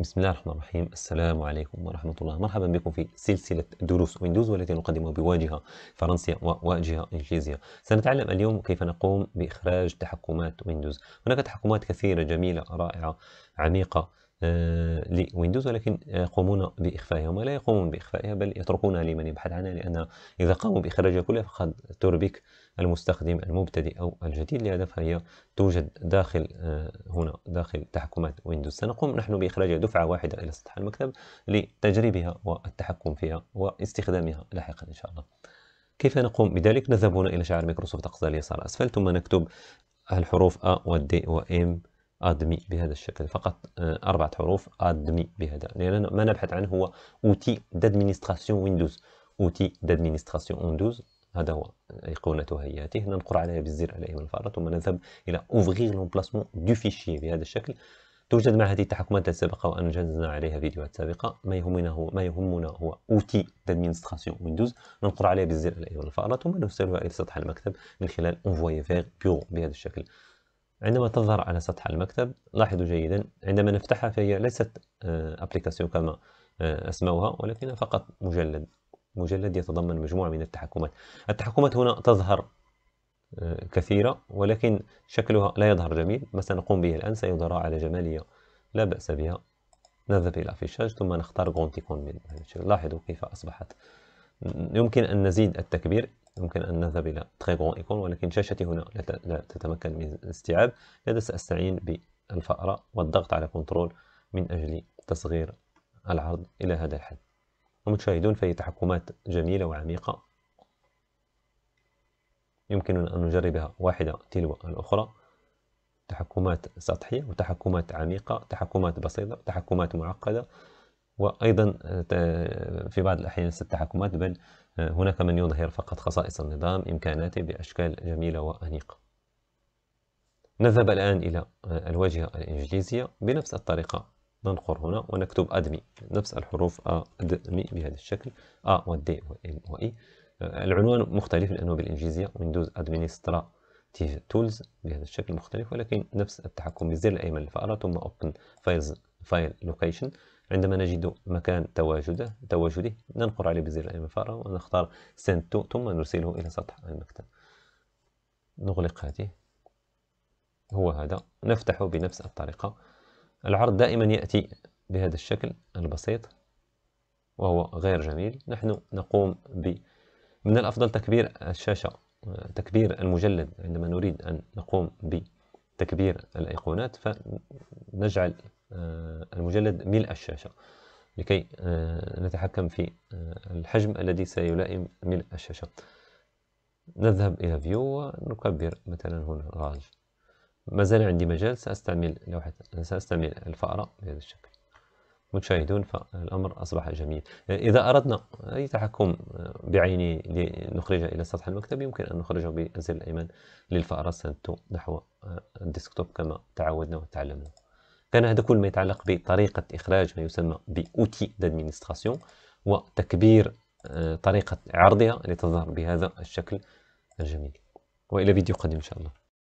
بسم الله الرحمن الرحيم السلام عليكم ورحمة الله مرحبا بكم في سلسلة دروس ويندوز والتي نقدمها بواجهة فرنسية وواجهة إنجليزية سنتعلم اليوم كيف نقوم بإخراج تحكمات ويندوز هناك تحكمات كثيرة جميلة رائعة عميقة آه، لويندوز ولكن آه، يقومون بإخفائها وما لا يقومون بإخفائها بل يتركونها لمن يبحث عنها لأن إذا قاموا بإخراجها كلها فقد تربك المستخدم المبتدئ أو الجديد لهذا فهي توجد داخل آه، هنا داخل تحكمات ويندوز سنقوم نحن بإخراجها دفعة واحدة إلى سطح المكتب لتجريبها والتحكم فيها واستخدامها لاحقا إن شاء الله كيف نقوم بذلك؟ نذهب هنا إلى شعار مايكروسوفت أقصى اليسار أسفل ثم نكتب الحروف ا و وام و ادمي بهذا الشكل فقط آه، اربعه حروف ادمي بهذا لان ما نبحث عنه هو اوتي دادمينستراسيون ويندوز اوتي دادمينستراسيون ويندوز هذا هو ايقونته آه، هي هاته هنا نقر عليها بالزر الايمن الفاره ثم نذهب الى اوفغيغ لومبلاسمون دو فيشي بهذا الشكل توجد مع هذه التحكمات السابقة وأن جهزنا عليها فيديوهات سابقة ما يهمنا هو ما يهمنا هو أوتي دادمينستراسيون ويندوز ننقر عليها بالزر الأيمن الفأرة ثم نرسلها إلى سطح المكتب من خلال أنفوي فيغ بيو بهذا الشكل عندما تظهر على سطح المكتب لاحظوا جيدا عندما نفتحها فهي ليست آه، أبليكاسيون كما آه، أسموها ولكن فقط مجلد مجلد يتضمن مجموعة من التحكمات التحكمات هنا تظهر آه، كثيرة ولكن شكلها لا يظهر جميل ما سنقوم به الآن سيظهر على جمالية لا بأس بها نذهب إلى أفيشاج ثم نختار غونتيكون من لاحظوا كيف أصبحت يمكن أن نزيد التكبير يمكن أن نذهب إلى تري غون إيكون ولكن شاشتي هنا لا تتمكن من الاستيعاب لذا سأستعين بالفأرة والضغط على كنترول من أجل تصغير العرض إلى هذا الحد ومتشاهدون فهي تحكمات جميلة وعميقة يمكننا أن نجربها واحدة تلو الأخرى تحكمات سطحية وتحكمات عميقة تحكمات بسيطة تحكمات معقدة وأيضا آه، في بعض الأحيان التحكمات بل آه، هناك من يظهر فقط خصائص النظام إمكاناته بأشكال جميلة وأنيقة نذهب الآن إلى آه، الواجهة الإنجليزية بنفس الطريقة ننقر هنا ونكتب أدمي نفس الحروف أدمي بهذا الشكل أ والد والإم وإي العنوان مختلف لأنه بالإنجليزية ويندوز أدمينسترا تولز بهذا الشكل مختلف ولكن نفس التحكم بالزر الأيمن للفأرة ثم أوبن فايلز فايل لوكيشن عندما نجد مكان تواجده تواجده ننقر عليه بزر المفارة ونختار سنت ثم نرسله إلى سطح المكتب نغلق هذه هو هذا نفتح بنفس الطريقة العرض دائما يأتي بهذا الشكل البسيط وهو غير جميل نحن نقوم ب من الأفضل تكبير الشاشة تكبير المجلد عندما نريد أن نقوم بتكبير الأيقونات فنجعل المجلد ملء الشاشة لكي آه، نتحكم في آه، الحجم الذي سيلائم ملء الشاشة نذهب إلى فيو ونكبر مثلا هنا راج ما زال عندي مجال سأستعمل لوحة سأستعمل الفأرة بهذا الشكل متشاهدون فالأمر أصبح جميل إذا أردنا أي تحكم آه، بعيني لنخرجه إلى سطح المكتب يمكن أن نخرجه بالزر الأيمن للفأرة سنتو نحو الديسكتوب كما تعودنا وتعلمنا كان هذا كل ما يتعلق بطريقة إخراج ما يسمى بأوتي دادمينستراسيون وتكبير آه، طريقة عرضها لتظهر بهذا الشكل الجميل وإلى فيديو قادم إن شاء الله